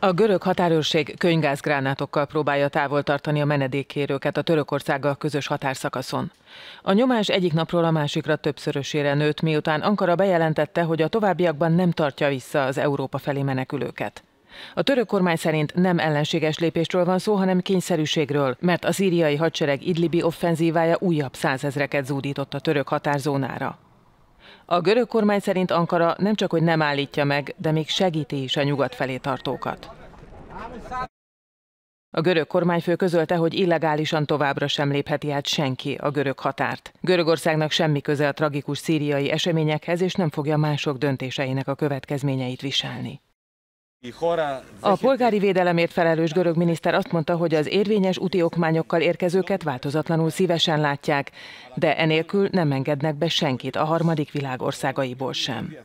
A görög határőrség könyvgázgránátokkal próbálja távol tartani a menedékkérőket a Törökországgal közös határszakaszon. A nyomás egyik napról a másikra többszörösére nőtt, miután Ankara bejelentette, hogy a továbbiakban nem tartja vissza az Európa felé menekülőket. A török kormány szerint nem ellenséges lépésről van szó, hanem kényszerűségről, mert a szíriai hadsereg idlibi offenzívája újabb százezreket zúdított a török határzónára. A görög kormány szerint Ankara nem csak hogy nem állítja meg, de még segíti is a nyugat felé tartókat. A görög kormányfő közölte, hogy illegálisan továbbra sem lépheti át senki a görög határt. Görögországnak semmi köze a tragikus szíriai eseményekhez, és nem fogja mások döntéseinek a következményeit viselni. A polgári védelemért felelős görög miniszter azt mondta, hogy az érvényes úti okmányokkal érkezőket változatlanul szívesen látják, de enélkül nem engednek be senkit a harmadik világ sem.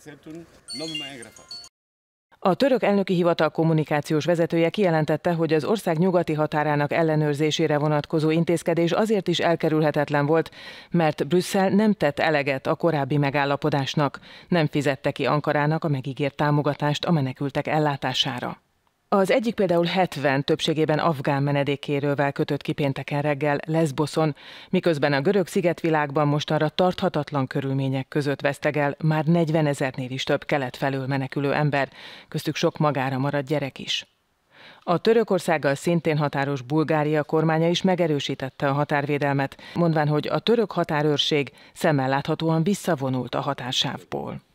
A török elnöki hivatal kommunikációs vezetője kijelentette, hogy az ország nyugati határának ellenőrzésére vonatkozó intézkedés azért is elkerülhetetlen volt, mert Brüsszel nem tett eleget a korábbi megállapodásnak, nem fizette ki Ankarának a megígért támogatást a menekültek ellátására. Az egyik például 70 többségében afgán menedékéről kötött ki pénteken reggel Lesboszon, miközben a görög szigetvilágban mostanra tarthatatlan körülmények között vesztegel már 40 ezernél is több kelet felől menekülő ember, köztük sok magára maradt gyerek is. A Törökországgal szintén határos Bulgária kormánya is megerősítette a határvédelmet, mondván, hogy a török határőrség szemmel láthatóan visszavonult a határsávból.